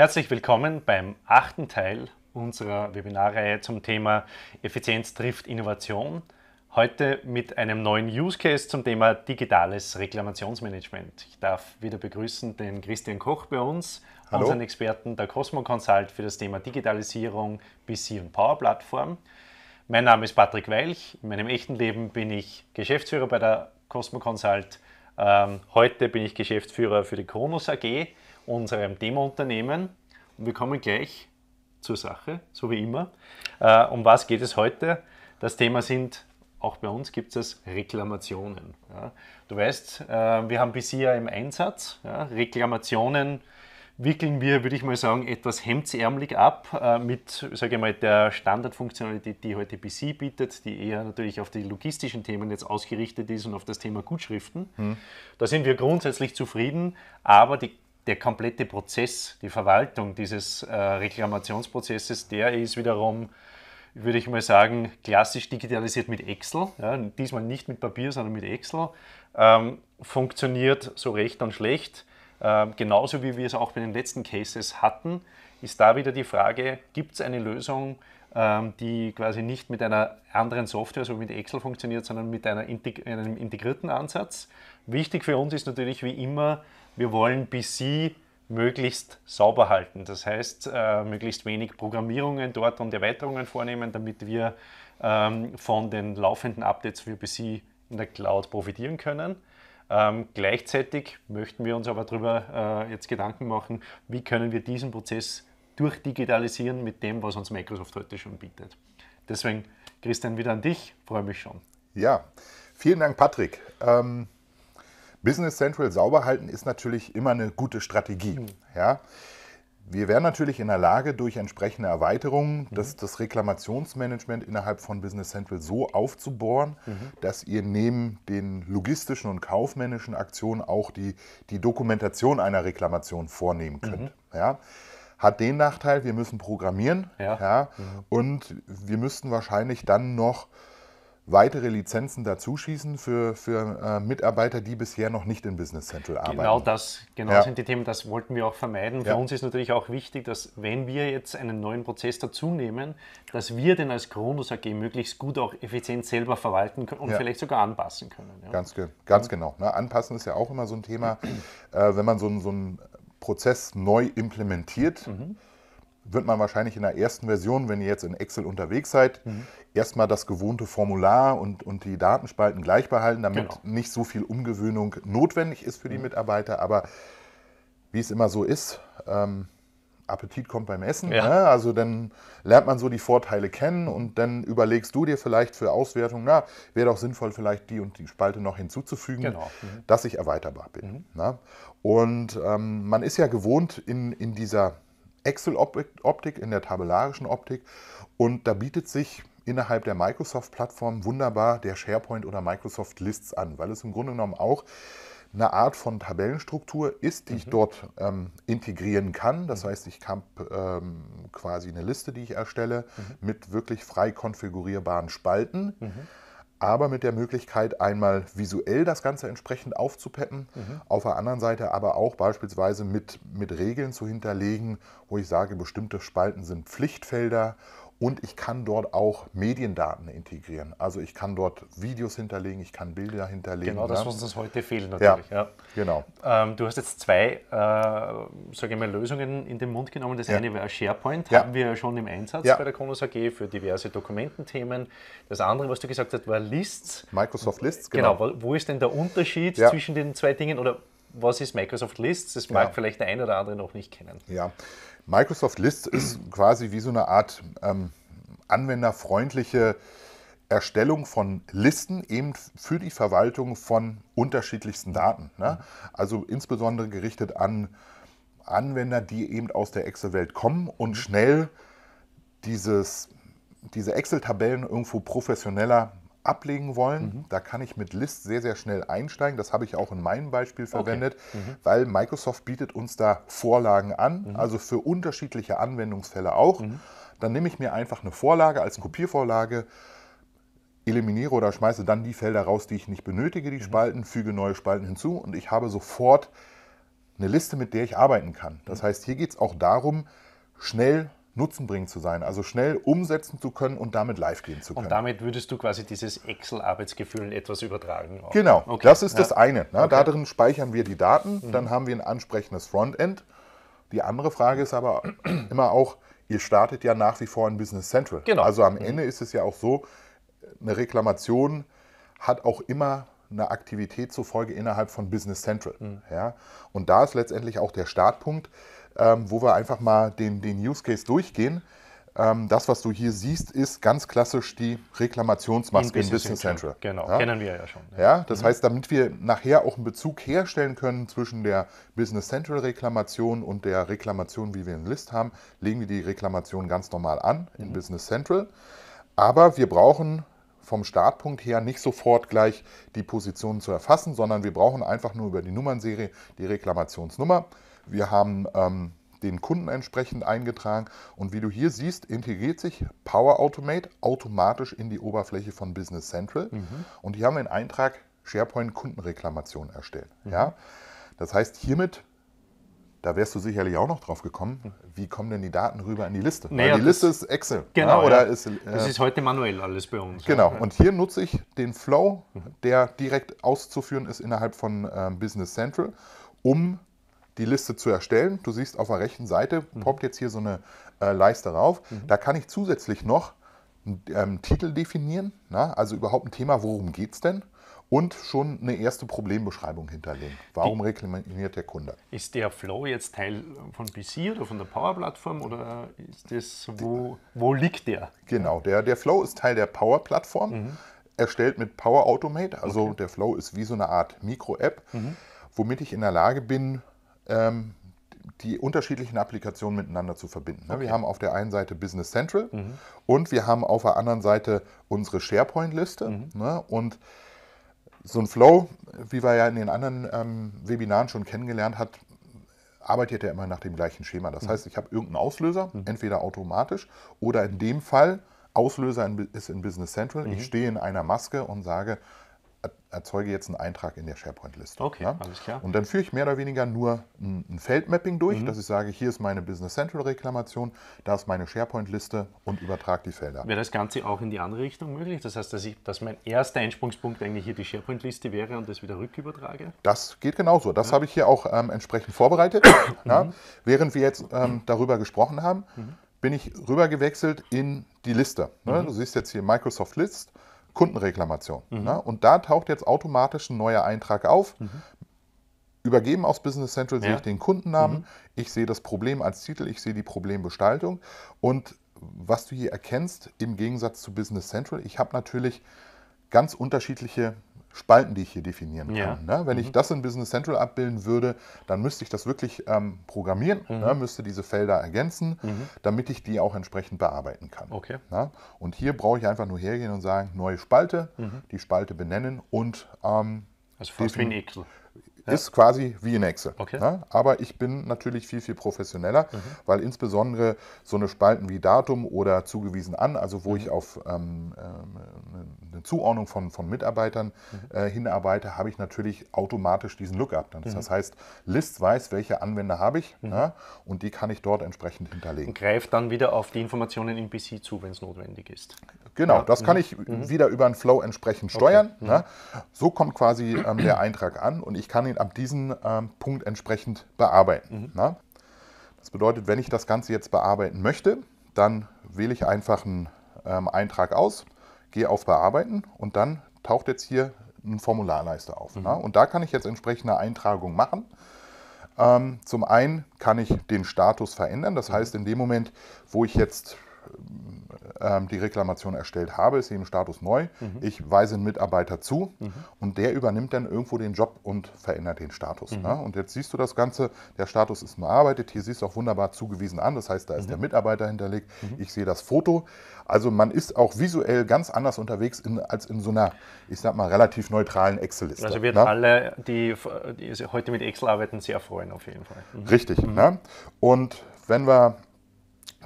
Herzlich willkommen beim achten Teil unserer Webinarreihe zum Thema Effizienz trifft Innovation. Heute mit einem neuen Use Case zum Thema digitales Reklamationsmanagement. Ich darf wieder begrüßen den Christian Koch bei uns, Hallo. unseren Experten der Cosmo Consult für das Thema Digitalisierung, BC und Power Plattform. Mein Name ist Patrick Welch. In meinem echten Leben bin ich Geschäftsführer bei der Cosmo Consult. Ähm, heute bin ich Geschäftsführer für die Kronos AG unserem Demo-Unternehmen. Und wir kommen gleich zur Sache, so wie immer. Äh, um was geht es heute? Das Thema sind, auch bei uns gibt es Reklamationen. Ja. Du weißt, äh, wir haben bisher im Einsatz ja, Reklamationen wickeln wir, würde ich mal sagen, etwas hemdsärmlich ab äh, mit, sage ich mal, der Standardfunktionalität, die heute BC bietet, die eher natürlich auf die logistischen Themen jetzt ausgerichtet ist und auf das Thema Gutschriften. Hm. Da sind wir grundsätzlich zufrieden, aber die der komplette Prozess, die Verwaltung dieses äh, Reklamationsprozesses, der ist wiederum, würde ich mal sagen, klassisch digitalisiert mit Excel. Ja, diesmal nicht mit Papier, sondern mit Excel. Ähm, funktioniert so recht und schlecht. Ähm, genauso wie wir es auch bei den letzten Cases hatten, ist da wieder die Frage, gibt es eine Lösung, ähm, die quasi nicht mit einer anderen Software, so also mit Excel funktioniert, sondern mit einer, einem integrierten Ansatz. Wichtig für uns ist natürlich wie immer, wir wollen BC möglichst sauber halten. Das heißt, äh, möglichst wenig Programmierungen dort und Erweiterungen vornehmen, damit wir ähm, von den laufenden Updates für BC in der Cloud profitieren können. Ähm, gleichzeitig möchten wir uns aber darüber äh, jetzt Gedanken machen, wie können wir diesen Prozess durchdigitalisieren mit dem, was uns Microsoft heute schon bietet. Deswegen, Christian, wieder an dich, freue mich schon. Ja, vielen Dank, Patrick. Ähm Business Central sauber halten ist natürlich immer eine gute Strategie. Mhm. Ja. Wir wären natürlich in der Lage, durch entsprechende Erweiterungen mhm. das, das, Reklamationsmanagement innerhalb von Business Central so aufzubohren, mhm. dass ihr neben den logistischen und kaufmännischen Aktionen auch die, die Dokumentation einer Reklamation vornehmen mhm. könnt. Mhm. Ja? Hat den Nachteil, wir müssen programmieren ja. ja? Mhm. Und wir müssten wahrscheinlich dann noch weitere Lizenzen dazuschießen für, für äh, Mitarbeiter, die bisher noch nicht im Business Central genau arbeiten. Genau das, genau ja. sind die Themen, das wollten wir auch vermeiden. Für ja. uns ist natürlich auch wichtig, dass wenn wir jetzt einen neuen Prozess dazu nehmen, dass wir den als Kronos AG möglichst gut auch effizient selber verwalten können und ja. vielleicht sogar anpassen können. Ganz, ge ganz genau. Ne? Anpassen ist ja auch immer so ein Thema, äh, wenn man so, so einen Prozess neu implementiert. Mhm wird man wahrscheinlich in der ersten Version, wenn ihr jetzt in Excel unterwegs seid, mhm. erstmal das gewohnte Formular und, und die Datenspalten gleich behalten, damit genau. nicht so viel Umgewöhnung notwendig ist für die mhm. Mitarbeiter. Aber wie es immer so ist, ähm, Appetit kommt beim Essen. Ja. Ne? Also dann lernt man so die Vorteile kennen und dann überlegst du dir vielleicht für Auswertung, na, wäre doch sinnvoll, vielleicht die und die Spalte noch hinzuzufügen, genau. mhm. dass ich erweiterbar bin. Mhm. Ne? Und ähm, man ist ja gewohnt, in, in dieser Excel-Optik, in der tabellarischen Optik. Und da bietet sich innerhalb der Microsoft-Plattform wunderbar der SharePoint oder Microsoft Lists an, weil es im Grunde genommen auch eine Art von Tabellenstruktur ist, die mhm. ich dort ähm, integrieren kann. Das mhm. heißt, ich habe ähm, quasi eine Liste, die ich erstelle, mhm. mit wirklich frei konfigurierbaren Spalten. Mhm aber mit der Möglichkeit, einmal visuell das Ganze entsprechend aufzupeppen, mhm. auf der anderen Seite aber auch beispielsweise mit, mit Regeln zu hinterlegen, wo ich sage, bestimmte Spalten sind Pflichtfelder und ich kann dort auch Mediendaten integrieren. Also ich kann dort Videos hinterlegen, ich kann Bilder hinterlegen. Genau das, was ne? uns heute fehlt natürlich. Ja, ja. Genau. Ähm, du hast jetzt zwei äh, sage mal, Lösungen in den Mund genommen. Das ja. eine war SharePoint, ja. haben wir ja schon im Einsatz bei der Kronos AG für diverse Dokumententhemen. Das andere, was du gesagt hast, war Lists. Microsoft Lists, genau. genau. Wo ist denn der Unterschied zwischen den zwei Dingen oder was ist Microsoft Lists? Das mag vielleicht der eine oder andere noch nicht kennen. Ja. Microsoft Lists ist quasi wie so eine Art ähm, anwenderfreundliche Erstellung von Listen eben für die Verwaltung von unterschiedlichsten Daten. Ne? Also insbesondere gerichtet an Anwender, die eben aus der Excel-Welt kommen und mhm. schnell dieses, diese Excel-Tabellen irgendwo professioneller ablegen wollen. Mhm. Da kann ich mit List sehr, sehr schnell einsteigen. Das habe ich auch in meinem Beispiel verwendet, okay. mhm. weil Microsoft bietet uns da Vorlagen an, mhm. also für unterschiedliche Anwendungsfälle auch. Mhm dann nehme ich mir einfach eine Vorlage als Kopiervorlage, eliminiere oder schmeiße dann die Felder raus, die ich nicht benötige, die mhm. Spalten, füge neue Spalten hinzu und ich habe sofort eine Liste, mit der ich arbeiten kann. Das mhm. heißt, hier geht es auch darum, schnell nutzenbringend zu sein, also schnell umsetzen zu können und damit live gehen zu können. Und damit würdest du quasi dieses Excel-Arbeitsgefühl etwas übertragen. Auch. Genau, okay. das ist ja. das eine. Ne? Okay. Darin speichern wir die Daten, mhm. dann haben wir ein ansprechendes Frontend. Die andere Frage ist aber immer auch, ihr startet ja nach wie vor in Business Central. Genau. Also am mhm. Ende ist es ja auch so, eine Reklamation hat auch immer eine Aktivität zur Folge innerhalb von Business Central. Mhm. Ja? Und da ist letztendlich auch der Startpunkt, ähm, wo wir einfach mal den, den Use Case durchgehen. Ähm, das, was du hier siehst, ist ganz klassisch die Reklamationsmaske in Business, in Business Central. Genau, ja? kennen wir ja schon. Ja, ja das mhm. heißt, damit wir nachher auch einen Bezug herstellen können zwischen der Business Central Reklamation und der Reklamation, wie wir in List haben, legen wir die Reklamation ganz normal an in mhm. Business Central. Aber wir brauchen vom Startpunkt her nicht sofort gleich die Positionen zu erfassen, sondern wir brauchen einfach nur über die Nummernserie die Reklamationsnummer. Wir haben ähm, den Kunden entsprechend eingetragen. Und wie du hier siehst, integriert sich Power Automate automatisch in die Oberfläche von Business Central. Mhm. Und hier haben wir einen Eintrag SharePoint Kundenreklamation erstellt. Mhm. Ja? Das heißt, hiermit da wärst du sicherlich auch noch drauf gekommen, mhm. wie kommen denn die Daten rüber in die Liste? Naja, Weil die Liste ist Excel. Genau. Ja, oder ja. Ist, äh, das ist heute manuell alles bei uns. Genau. Ja. Und hier nutze ich den Flow, mhm. der direkt auszuführen ist innerhalb von äh, Business Central, um die Liste zu erstellen. Du siehst auf der rechten Seite, mhm. poppt jetzt hier so eine äh, Leiste rauf. Mhm. Da kann ich zusätzlich noch einen ähm, Titel definieren, na? also überhaupt ein Thema, worum geht es denn? Und schon eine erste Problembeschreibung hinterlegen. Warum reklamiert der Kunde? Ist der Flow jetzt Teil von PC oder von der Power-Plattform oder ist das, wo, wo liegt der? Genau, der, der Flow ist Teil der Power-Plattform, mhm. erstellt mit Power Automate. Also okay. der Flow ist wie so eine Art Mikro-App, mhm. womit ich in der Lage bin, ähm, die unterschiedlichen Applikationen miteinander zu verbinden. Ne? Okay. Wir haben auf der einen Seite Business Central mhm. und wir haben auf der anderen Seite unsere SharePoint-Liste. Mhm. Ne? Und so ein Flow, wie wir ja in den anderen ähm, Webinaren schon kennengelernt hat, arbeitet ja immer nach dem gleichen Schema. Das mhm. heißt, ich habe irgendeinen Auslöser, mhm. entweder automatisch oder in dem Fall, Auslöser in, ist in Business Central. Ich mhm. stehe in einer Maske und sage, erzeuge jetzt einen Eintrag in der SharePoint-Liste. Okay, ja? alles klar. Und dann führe ich mehr oder weniger nur ein, ein Feldmapping durch, mhm. dass ich sage, hier ist meine Business Central-Reklamation, da ist meine SharePoint-Liste und übertrage die Felder. Wäre das Ganze auch in die andere Richtung möglich? Das heißt, dass, ich, dass mein erster Einsprungspunkt eigentlich hier die SharePoint-Liste wäre und das wieder rückübertrage? Das geht genauso. Das ja. habe ich hier auch ähm, entsprechend vorbereitet. ja? mhm. Während wir jetzt ähm, mhm. darüber gesprochen haben, mhm. bin ich rübergewechselt in die Liste. Ne? Mhm. Du siehst jetzt hier Microsoft List. Kundenreklamation. Mhm. Ne? Und da taucht jetzt automatisch ein neuer Eintrag auf. Mhm. Übergeben aus Business Central ja. sehe ich den Kundennamen, mhm. ich sehe das Problem als Titel, ich sehe die Problemgestaltung. Und was du hier erkennst, im Gegensatz zu Business Central, ich habe natürlich ganz unterschiedliche Spalten, die ich hier definieren ja. kann. Ne? Wenn mhm. ich das in Business Central abbilden würde, dann müsste ich das wirklich ähm, programmieren, ne? mhm. ne? müsste diese Felder ergänzen, mhm. damit ich die auch entsprechend bearbeiten kann. Okay. Ne? Und hier brauche ich einfach nur hergehen und sagen, neue Spalte, mhm. die Spalte benennen und ähm, also fast wie ein Excel ja. ist quasi wie in Excel. Okay. Ne? Aber ich bin natürlich viel, viel professioneller, mhm. weil insbesondere so eine Spalten wie Datum oder zugewiesen an, also wo mhm. ich auf ähm, äh, eine Zuordnung von, von Mitarbeitern mhm. äh, hinarbeite, habe ich natürlich automatisch diesen Lookup. Das, mhm. das heißt, List weiß, welche Anwender habe ich mhm. ne? und die kann ich dort entsprechend hinterlegen. Und greift dann wieder auf die Informationen in BC zu, wenn es notwendig ist. Genau, ja. das kann mhm. ich mhm. wieder über einen Flow entsprechend steuern. Okay. Mhm. Ne? So kommt quasi ähm, der Eintrag an und ich kann ihn ab diesem ähm, Punkt entsprechend bearbeiten. Mhm. Ne? Das bedeutet, wenn ich das Ganze jetzt bearbeiten möchte, dann wähle ich einfach einen ähm, Eintrag aus, gehe auf Bearbeiten und dann taucht jetzt hier eine Formularleiste auf. Ne? Mhm. Ne? Und da kann ich jetzt entsprechende Eintragung machen ähm, zum einen kann ich den Status verändern. Das mhm. heißt, in dem Moment, wo ich jetzt ähm, die Reklamation erstellt habe, ist sie im Status neu. Mhm. Ich weise einen Mitarbeiter zu mhm. und der übernimmt dann irgendwo den Job und verändert den Status. Mhm. Ne? Und jetzt siehst du das Ganze, der Status ist bearbeitet, hier siehst du auch wunderbar zugewiesen an, das heißt, da ist mhm. der Mitarbeiter hinterlegt, mhm. ich sehe das Foto. Also man ist auch visuell ganz anders unterwegs in, als in so einer, ich sag mal, relativ neutralen Excel-Liste. Also wird ne? alle, die, die heute mit Excel arbeiten, sehr freuen auf jeden Fall. Mhm. Richtig. Ne? Und wenn wir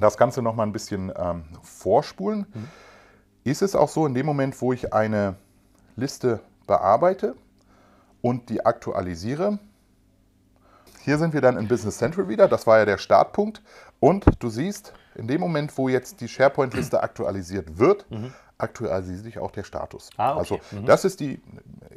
das Ganze noch mal ein bisschen ähm, vorspulen. Mhm. Ist es auch so, in dem Moment, wo ich eine Liste bearbeite und die aktualisiere, hier sind wir dann in Business Central wieder, das war ja der Startpunkt. Und du siehst, in dem Moment, wo jetzt die SharePoint-Liste aktualisiert wird, mhm. aktualisiert sich auch der Status. Ah, okay. Also mhm. das ist die,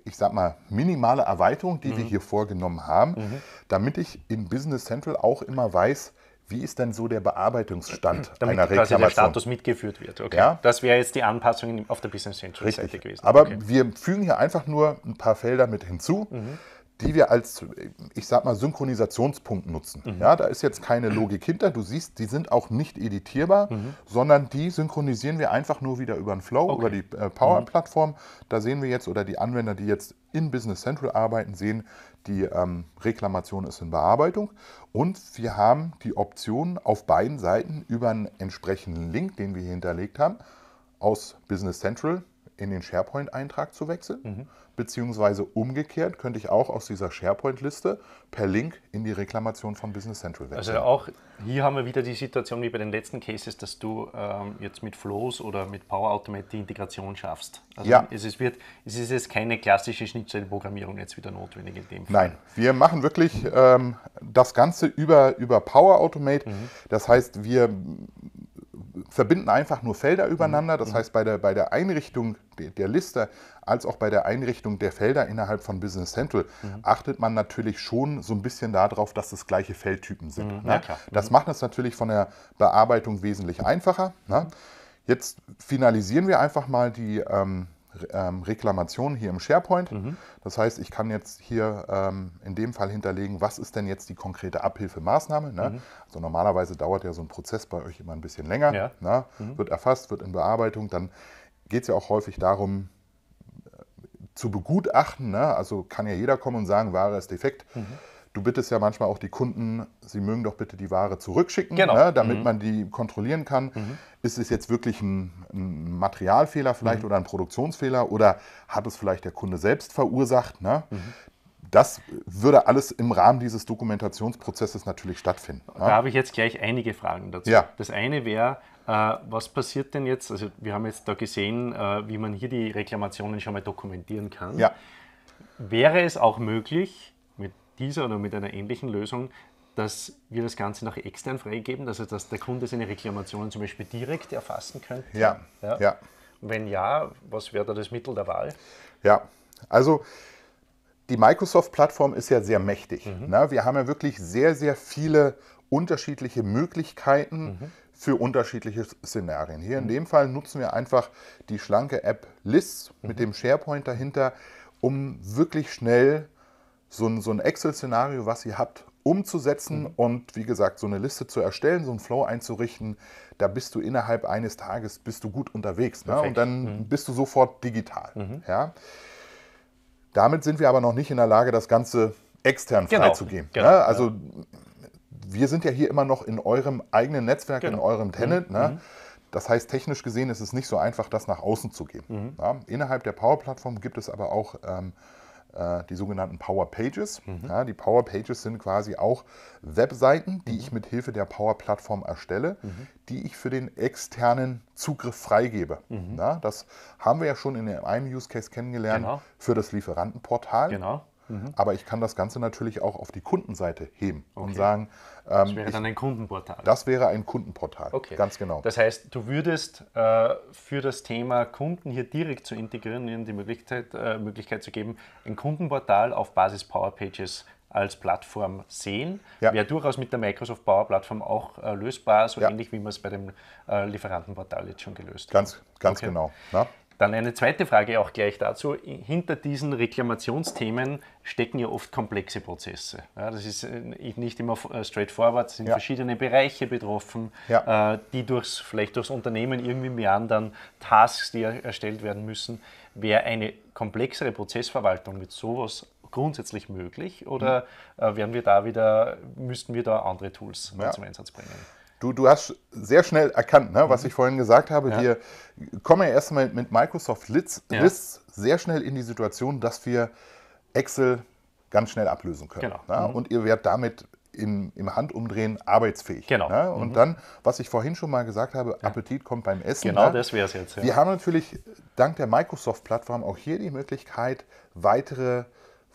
ich sag mal, minimale Erweiterung, die mhm. wir hier vorgenommen haben, mhm. damit ich in Business Central auch immer weiß, wie ist denn so der Bearbeitungsstand Damit einer Reklamation? Damit der Status mitgeführt wird. Okay. Ja? Das wäre jetzt die Anpassung auf der Business Central Seite gewesen. Aber okay. wir fügen hier einfach nur ein paar Felder mit hinzu. Mhm. die wir als, ich sag mal, Synchronisationspunkt nutzen. Mhm. Ja, da ist jetzt keine Logik hinter. Du siehst, die sind auch nicht editierbar, mhm. sondern die synchronisieren wir einfach nur wieder über den Flow, okay. über die äh, Power-Plattform. Mhm. Da sehen wir jetzt, oder die Anwender, die jetzt in Business Central arbeiten, sehen, die ähm, Reklamation ist in Bearbeitung und wir haben die Option auf beiden Seiten über einen entsprechenden Link, den wir hier hinterlegt haben, aus Business Central in den SharePoint-Eintrag zu wechseln, mhm. beziehungsweise umgekehrt könnte ich auch aus dieser SharePoint-Liste per Link in die Reklamation von Business Central wechseln. Also auch hier haben wir wieder die Situation wie bei den letzten Cases, dass du ähm, jetzt mit Flows oder mit Power Automate die Integration schaffst. Also ja. es, ist, wird, es ist jetzt keine klassische Schnittstellenprogrammierung jetzt wieder notwendig in dem Fall. Nein, wir machen wirklich ähm, das Ganze über, über Power Automate. Mhm. Das heißt, wir verbinden einfach nur Felder mhm. übereinander. Das mhm. heißt, bei der, bei der Einrichtung der, der Liste als auch bei der Einrichtung der Felder innerhalb von Business Central mhm. achtet man natürlich schon so ein bisschen darauf, dass es gleiche Feldtypen sind. Mhm. Ne? Ja, das mhm. macht es natürlich von der Bearbeitung wesentlich einfacher. Ne? Jetzt finalisieren wir einfach mal die, ähm, ähm, Reklamation hier im SharePoint. Mhm. Das heißt, ich kann jetzt hier ähm, in dem Fall hinterlegen, was ist denn jetzt die konkrete Abhilfemaßnahme. Ne? Mhm. Also normalerweise dauert ja so ein Prozess bei euch immer ein bisschen länger. Ja. Ne? Mhm. Wird erfasst, wird in Bearbeitung. Dann geht es ja auch häufig darum, äh, zu begutachten. Ne? Also kann ja jeder kommen und sagen, Ware ist defekt. Mhm du bittest ja manchmal auch die Kunden, sie mögen doch bitte die Ware zurückschicken, genau. ne, damit mhm. man die kontrollieren kann. Mhm. Ist es jetzt wirklich ein, ein Materialfehler vielleicht mhm. oder ein Produktionsfehler oder hat es vielleicht der Kunde selbst verursacht? Ne? Mhm. Das würde alles im Rahmen dieses Dokumentationsprozesses natürlich stattfinden. Ne? Da habe ich jetzt gleich einige Fragen dazu. Ja. Das eine wäre, äh, was passiert denn jetzt? Also wir haben jetzt da gesehen, äh, wie man hier die Reklamationen schon mal dokumentieren kann. Ja. Wäre es auch möglich, dieser oder mit einer ähnlichen Lösung, dass wir das Ganze nach extern freigeben, also dass der Kunde seine Reklamationen zum Beispiel direkt erfassen könnte? Ja. ja. ja. Wenn ja, was wäre da das Mittel der Wahl? Ja, also die Microsoft-Plattform ist ja sehr mächtig. Mhm. Ne? Wir haben ja wirklich sehr, sehr viele unterschiedliche Möglichkeiten mhm. für unterschiedliche Szenarien. Hier mhm. in dem Fall nutzen wir einfach die schlanke App List mit mhm. dem SharePoint dahinter, um wirklich schnell so ein, so ein Excel-Szenario, was ihr habt, umzusetzen mhm. und wie gesagt, so eine Liste zu erstellen, so einen Flow einzurichten, da bist du innerhalb eines Tages bist du gut unterwegs ne? und dann mhm. bist du sofort digital. Mhm. Ja? Damit sind wir aber noch nicht in der Lage, das Ganze extern genau. freizugeben. Ne? Genau. Ne? Also wir sind ja hier immer noch in eurem eigenen Netzwerk, genau. in eurem Tenant. Mhm. Ne? Mhm. Das heißt, technisch gesehen ist es nicht so einfach, das nach außen zu geben. Mhm. Ja? Innerhalb der Power-Plattform gibt es aber auch ähm, äh, die sogenannten Power Pages. Mhm. Ja, die Power Pages sind quasi auch Webseiten, die mhm. ich mit Hilfe der Power Plattform erstelle, mhm. die ich für den externen Zugriff freigebe. Mhm. Ja, das haben wir ja schon in einem Use Case kennengelernt genau. für das Lieferantenportal. Genau. Mhm. Aber ich kann das Ganze natürlich auch auf die Kundenseite heben okay. und sagen. Ähm, das wäre dann ich, ein Kundenportal. Das wäre ein Kundenportal, okay. ganz genau. Das heißt, du würdest äh, für das Thema Kunden hier direkt zu integrieren, ihnen die Möglichkeit, äh, Möglichkeit zu geben, ein Kundenportal auf Basis PowerPages als Plattform sehen. Ja. Wäre durchaus mit der Microsoft Power Plattform auch äh, lösbar, so ja. ähnlich wie man es bei dem äh, Lieferantenportal jetzt schon gelöst hat. Ganz, ganz okay. genau. Na? Ne? Dann eine zweite Frage auch gleich dazu. Hinter diesen Reklamationsthemen stecken ja oft komplexe Prozesse. Ja, das ist äh, nicht immer äh, straightforward, es sind ja. verschiedene Bereiche betroffen, ja. Äh, die durchs, vielleicht durchs Unternehmen irgendwie mehr dann Tasks, die erstellt werden müssen. Wäre eine komplexere Prozessverwaltung mit sowas grundsätzlich möglich oder mhm. wir da wieder, müssten wir da andere Tools zum Einsatz bringen? Du, du hast sehr schnell erkannt, ne, was mhm. ich vorhin gesagt habe. Ja. Wir kommen ja erstmal mit Microsoft Lists, ja. sehr schnell in die Situation, dass wir Excel ganz schnell ablösen können. Genau. Ne? Mhm. Und ihr werdet damit im, im Handumdrehen arbeitsfähig. Genau. Ne? Und mhm. dann, was ich vorhin schon mal gesagt habe, ja. Appetit kommt beim Essen. Genau, ne? das wäre es jetzt. Ja. Wir haben natürlich dank der Microsoft-Plattform auch hier die Möglichkeit, weitere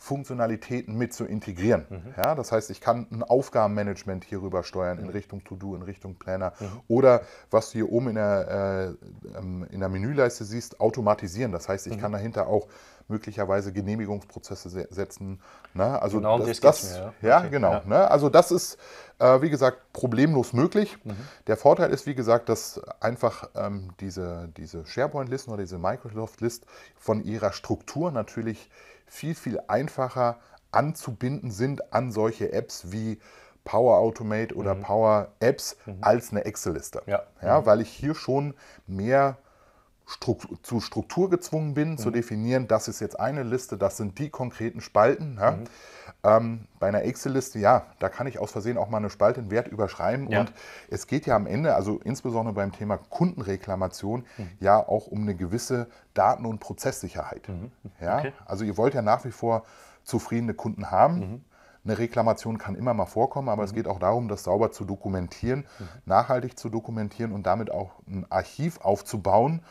Funktionalitäten mit zu integrieren. Mhm. Ja, das heißt, ich kann ein Aufgabenmanagement hierüber steuern mhm. in Richtung To-Do, in Richtung Planner mhm. oder was du hier oben in der, äh, ähm, in der Menüleiste siehst, automatisieren. Das heißt, ich mhm. kann dahinter auch möglicherweise Genehmigungsprozesse setzen. Ne? Also genau, das, das, das mir, ja, ja okay. genau. Ja. Ne? Also das ist äh, wie gesagt, problemlos möglich. Mhm. Der Vorteil ist, wie gesagt, dass einfach ähm, diese, diese SharePoint-Listen oder diese Microsoft-List von ihrer Struktur natürlich viel, viel einfacher anzubinden sind an solche Apps wie Power Automate oder mhm. Power Apps mhm. als eine Excel-Liste. Ja. ja. weil ich hier schon mehr Struktur, zu Struktur gezwungen bin, mhm. zu definieren, das ist jetzt eine Liste, das sind die konkreten Spalten. Ja? Mhm. Ähm, bei einer Excel-Liste, ja, da kann ich aus Versehen auch mal eine Spalte in Wert überschreiben. Ja. Und es geht ja am Ende, also insbesondere beim Thema Kundenreklamation, mhm. ja auch um eine gewisse Daten- und Prozesssicherheit. Mhm. Ja? Okay. Also ihr wollt ja nach wie vor zufriedene Kunden haben. Mhm. Eine Reklamation kann immer mal vorkommen, aber mhm. es geht auch darum, das sauber zu dokumentieren, mhm. nachhaltig zu dokumentieren und damit auch ein Archiv aufzubauen,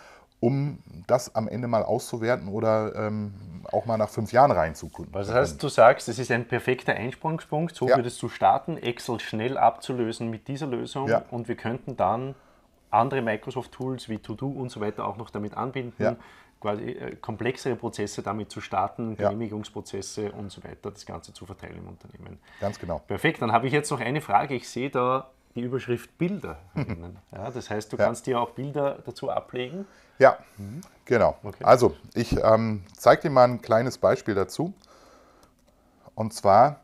um das am Ende mal auszuwerten oder ähm, auch mal nach fünf Jahren reinzukunden. Was heißt, du sagst, es ist ein perfekter Einsprungspunkt, so ja. es zu starten, Excel schnell abzulösen mit dieser Lösung ja. und wir könnten dann andere Microsoft-Tools wie To-Do und so weiter auch noch damit anbinden, ja. quasi äh, komplexere Prozesse damit zu starten, Genehmigungsprozesse und so weiter, das Ganze zu verteilen im Unternehmen. Ganz genau. Perfekt, dann habe ich jetzt noch eine Frage. Ich sehe da die Überschrift Bilder Ja, das heißt, du ja. kannst dir auch Bilder dazu ablegen. Ja, mhm. genau. Okay. Also, ich ähm, zeige dir mal ein kleines Beispiel dazu. Und zwar,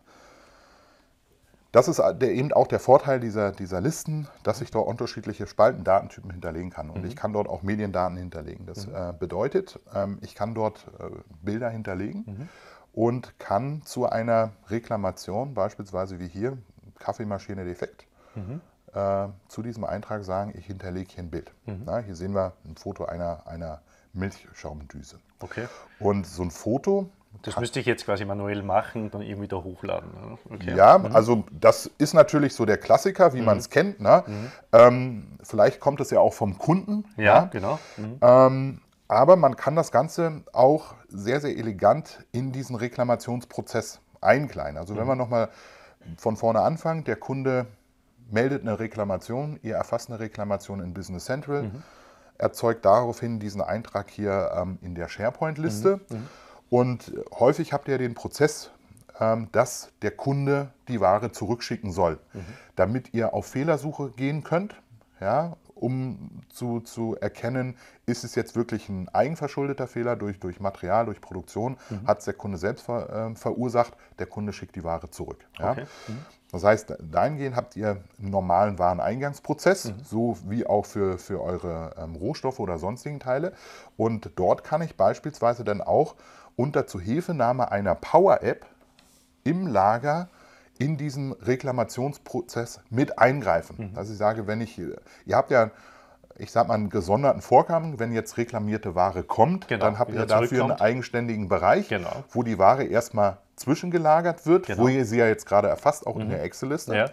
das ist der, eben auch der Vorteil dieser, dieser Listen, dass ich dort unterschiedliche Spalten, Datentypen hinterlegen kann. Und mhm. ich kann dort auch Mediendaten hinterlegen. Das mhm. äh, bedeutet, ähm, ich kann dort äh, Bilder hinterlegen. Mhm. Und kann zu einer Reklamation, beispielsweise wie hier, Kaffeemaschine defekt, mhm. äh, zu diesem Eintrag sagen, ich hinterlege hier ein Bild. Mhm. Na, hier sehen wir ein Foto einer, einer Milchschaumdüse. Okay. Und so ein Foto. Das müsste ich jetzt quasi manuell machen und dann irgendwie da hochladen. Ne? Okay. Ja, mhm. also das ist natürlich so der Klassiker, wie mhm. man es kennt. Ne? Mhm. Ähm, vielleicht kommt es ja auch vom Kunden. Ja, ja? genau. Mhm. Ähm, aber man kann das Ganze auch sehr, sehr elegant in diesen Reklamationsprozess einkleiden. Also wenn wir nochmal von vorne anfangen, der Kunde meldet eine Reklamation, ihr erfasst eine Reklamation in Business Central, mhm. erzeugt daraufhin diesen Eintrag hier ähm, in der SharePoint-Liste. Mhm, mhm. Und häufig habt ihr den Prozess, ähm, dass der Kunde die Ware zurückschicken soll, mhm. damit ihr auf Fehlersuche gehen könnt. Ja, um zu, zu erkennen, ist es jetzt wirklich ein eigenverschuldeter Fehler durch, durch Material, durch Produktion, mhm. hat es der Kunde selbst ver, äh, verursacht, der Kunde schickt die Ware zurück. Ja? Okay. Mhm. Das heißt, dahingehend habt ihr einen normalen Wareneingangsprozess, mhm. so wie auch für, für eure ähm, Rohstoffe oder sonstigen Teile. Und dort kann ich beispielsweise dann auch unter Zuhilfenahme einer Power-App im Lager in diesen Reklamationsprozess mit eingreifen. Mhm. Dass ich sage, wenn ich, ihr habt ja, ich sag mal, einen gesonderten Vorgang, wenn jetzt reklamierte Ware kommt, genau. dann habt ihr dafür einen eigenständigen Bereich, genau. wo die Ware erstmal zwischengelagert wird, genau. wo ihr sie ja jetzt gerade erfasst, auch mhm. in der Excel-Liste. Ja.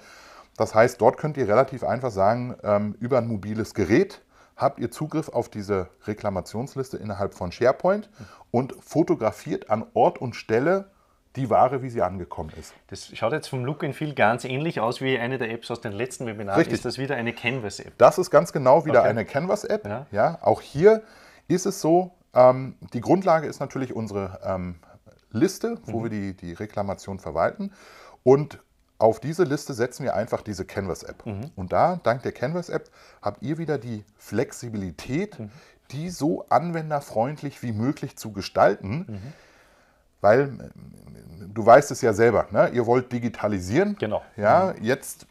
Das heißt, dort könnt ihr relativ einfach sagen, ähm, über ein mobiles Gerät habt ihr Zugriff auf diese Reklamationsliste innerhalb von SharePoint mhm. und fotografiert an Ort und Stelle die Ware, wie sie angekommen ist. Das schaut jetzt vom Look and Feel ganz ähnlich aus wie eine der Apps aus den letzten Webinaren. Richtig. Ist das wieder eine Canvas-App? Das ist ganz genau wieder okay. eine Canvas-App. Ja. ja. auch hier ist es so, ähm, die Grundlage ist natürlich unsere ähm, Liste, wo mhm. wir die, die Reklamation verwalten. Und auf diese Liste setzen wir einfach diese Canvas-App. Mhm. Und da, dank der Canvas-App, habt ihr wieder die Flexibilität, mhm. die so anwenderfreundlich wie möglich zu gestalten mhm. Weil äh, du weißt es ja selber, ne? ihr wollt digitalisieren. Genau. Ja, jetzt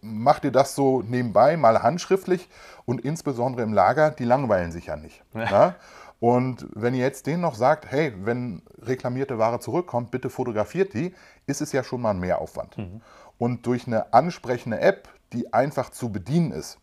macht ihr das so nebenbei, mal handschriftlich und insbesondere im Lager, die langweilen sich ja nicht. Ja. Ne? Und wenn ihr jetzt denen noch sagt, hey, wenn reklamierte Ware zurückkommt, bitte fotografiert die, ist es ja schon mal ein Mehraufwand. Mhm. Und durch eine ansprechende App, die einfach zu bedienen ist,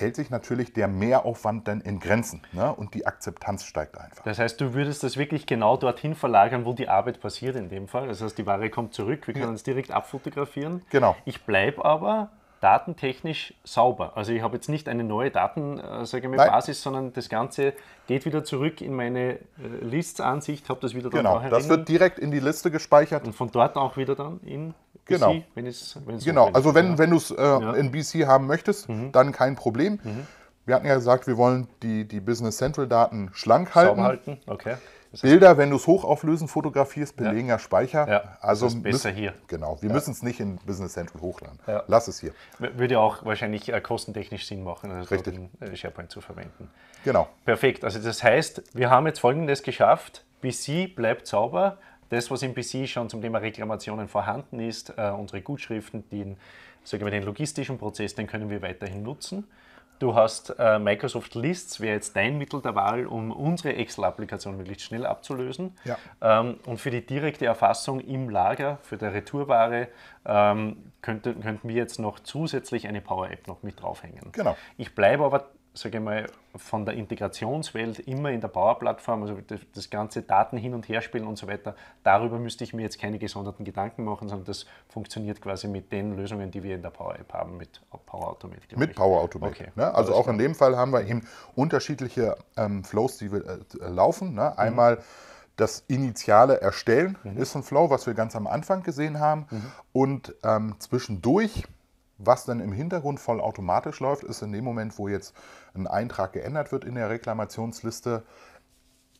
hält sich natürlich der Mehraufwand dann in Grenzen ne? und die Akzeptanz steigt einfach. Das heißt, du würdest das wirklich genau dorthin verlagern, wo die Arbeit passiert in dem Fall. Das heißt, die Ware kommt zurück, wir können ja. es direkt abfotografieren. Genau. Ich bleibe aber datentechnisch sauber. Also ich habe jetzt nicht eine neue Datenbasis, äh, sondern das Ganze geht wieder zurück in meine äh, Lists-Ansicht, habe das wieder dann Genau, das wird direkt in die Liste gespeichert. Und von dort auch wieder dann in BC, genau. Wenn ich's, wenn genau, notwendig. also wenn, ja. wenn du es äh, ja. in BC haben möchtest, mhm. dann kein Problem. Mhm. Wir hatten ja gesagt, wir wollen die, die Business Central Daten schlank halten. halten, okay. Das Bilder, wenn du es hochauflösend fotografierst, belegen ja Speicher. Ja, also das ist besser müssen, hier. Genau, wir ja. müssen es nicht in Business Central hochladen. Ja. Lass es hier. Würde auch wahrscheinlich äh, kostentechnisch Sinn machen, also Richtig. Den, äh, SharePoint zu verwenden. Genau. Perfekt, also das heißt, wir haben jetzt Folgendes geschafft. BC bleibt sauber, das, was im PC schon zum Thema Reklamationen vorhanden ist, äh, unsere Gutschriften, den, sagen wir, den logistischen Prozess, den können wir weiterhin nutzen. Du hast äh, Microsoft Lists, wäre jetzt dein Mittel der Wahl, um unsere Excel-Applikation möglichst schnell abzulösen. Ja. Ähm, und für die direkte Erfassung im Lager, für die Retourware, ähm, könnte, könnten wir jetzt noch zusätzlich eine Power-App noch mit draufhängen. Genau. Ich bleibe aber sage ich mal, von der Integrationswelt immer in der Power-Plattform, also das ganze Daten hin und her spielen und so weiter, darüber müsste ich mir jetzt keine gesonderten Gedanken machen, sondern das funktioniert quasi mit den Lösungen, die wir in der Power-App haben, mit Power Automate. Mit ich. Power Automate. Okay. Ne? Also auch in dem Fall haben wir eben unterschiedliche ähm, Flows, die wir äh, laufen. Ne? Mhm. Einmal mhm. das initiale Erstellen mhm. ist ein Flow, was wir ganz am Anfang gesehen haben. Mhm. Und ähm, zwischendurch was dann im Hintergrund vollautomatisch läuft, ist in dem Moment, wo jetzt ein Eintrag geändert wird in der Reklamationsliste,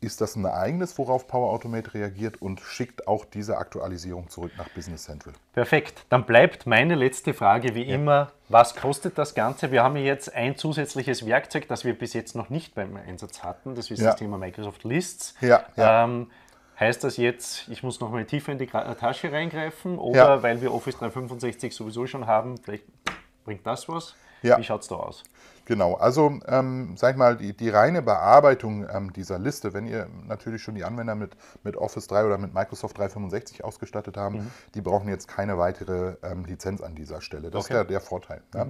ist das ein Ereignis, worauf Power Automate reagiert und schickt auch diese Aktualisierung zurück nach Business Central. Perfekt. Dann bleibt meine letzte Frage wie ja. immer, was kostet das Ganze? Wir haben jetzt ein zusätzliches Werkzeug, das wir bis jetzt noch nicht beim Einsatz hatten. Das ist ja. das Thema Microsoft Lists. Ja, ja. Ähm, Heißt das jetzt, ich muss nochmal tiefer in die äh, Tasche reingreifen oder ja. weil wir Office 365 sowieso schon haben, vielleicht bringt das was? Ja. Wie schaut es da aus? Genau, also ähm, sag ich mal, die, die reine Bearbeitung ähm, dieser Liste, wenn ihr natürlich schon die Anwender mit, mit Office 3 oder mit Microsoft 365 ausgestattet haben, mhm. die brauchen jetzt keine weitere ähm, Lizenz an dieser Stelle. Das okay. ist ja der, Vorteil. Mhm. Ja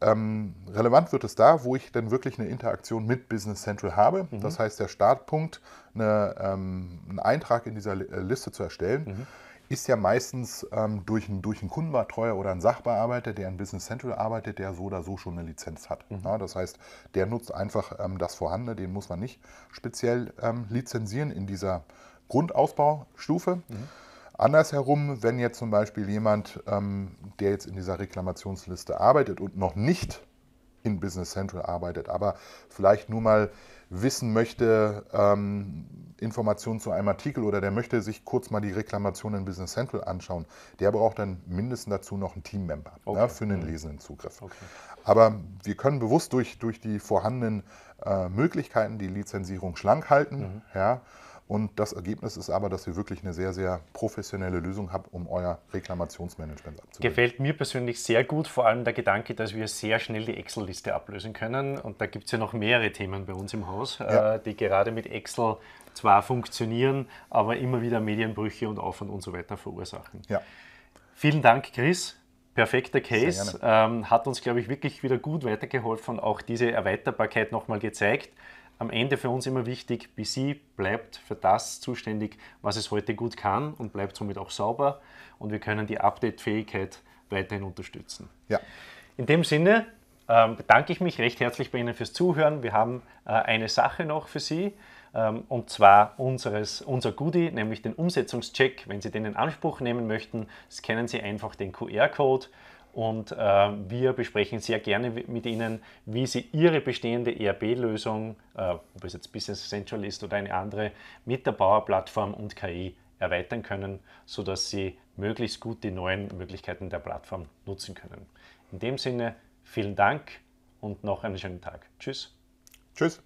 ähm, relevant wird es da, wo ich dann wirklich eine Interaktion mit Business Central habe. Mhm. Das heißt, der Startpunkt, eine, ähm, einen Eintrag in dieser äh, Liste zu erstellen, mhm. ist ja meistens ähm, durch, einen, durch einen Kundenbetreuer oder einen Sachbearbeiter, der in Business Central arbeitet, der so oder so schon eine Lizenz hat. Mhm. Ja, das heißt, der nutzt einfach ähm, das Vorhandene, den muss man nicht speziell ähm, lizenzieren in dieser Grundausbaustufe. Mhm. Andersherum, wenn jetzt zum Beispiel jemand, ähm, der jetzt in dieser Reklamationsliste arbeitet und noch nicht in Business Central arbeitet, aber vielleicht nur mal wissen möchte, ähm, Informationen zu einem Artikel oder der möchte sich kurz mal die Reklamation in Business Central anschauen, der braucht dann mindestens dazu noch einen Teammember ne, okay. ne, für einen mhm. lesenden Zugriff. Okay. Aber wir können bewusst durch, durch die vorhandenen äh, Möglichkeiten die Lizenzierung schlank halten. Mhm. Ja, und das Ergebnis ist aber, dass ihr wirklich eine sehr, sehr professionelle Lösung habt, um euer Reklamationsmanagement abzubilden. Gefällt mir persönlich sehr gut, vor allem der Gedanke, dass wir sehr schnell die Excel-Liste ablösen können. Und da gibt es ja noch mehrere Themen bei uns im Haus, äh, ja. die gerade mit Excel zwar funktionieren, aber immer wieder Medienbrüche und Aufwand und so weiter verursachen. Ja. Vielen Dank, Chris perfekter Case. Ähm, hat uns, glaube ich, wirklich wieder gut weitergeholfen und auch diese Erweiterbarkeit nochmal gezeigt am Ende für uns immer wichtig, BC bleibt für das zuständig, was es heute gut kann und bleibt somit auch sauber und wir können die Update-Fähigkeit weiterhin unterstützen. Ja. In dem Sinne ähm, bedanke ich mich recht herzlich bei Ihnen fürs Zuhören. Wir haben äh, eine Sache noch für Sie ähm, und zwar unseres, unser Goodie, nämlich den Umsetzungscheck. Wenn Sie den in Anspruch nehmen möchten, scannen Sie einfach den QR-Code und äh, wir besprechen sehr gerne mit Ihnen, wie Sie Ihre bestehende ERP-Lösung, äh, ob es jetzt Business Central ist oder eine andere, mit der Power-Plattform und KI erweitern können, sodass Sie möglichst gut die neuen Möglichkeiten der Plattform nutzen können. In dem Sinne, vielen Dank und noch einen schönen Tag. Tschüss. Tschüss.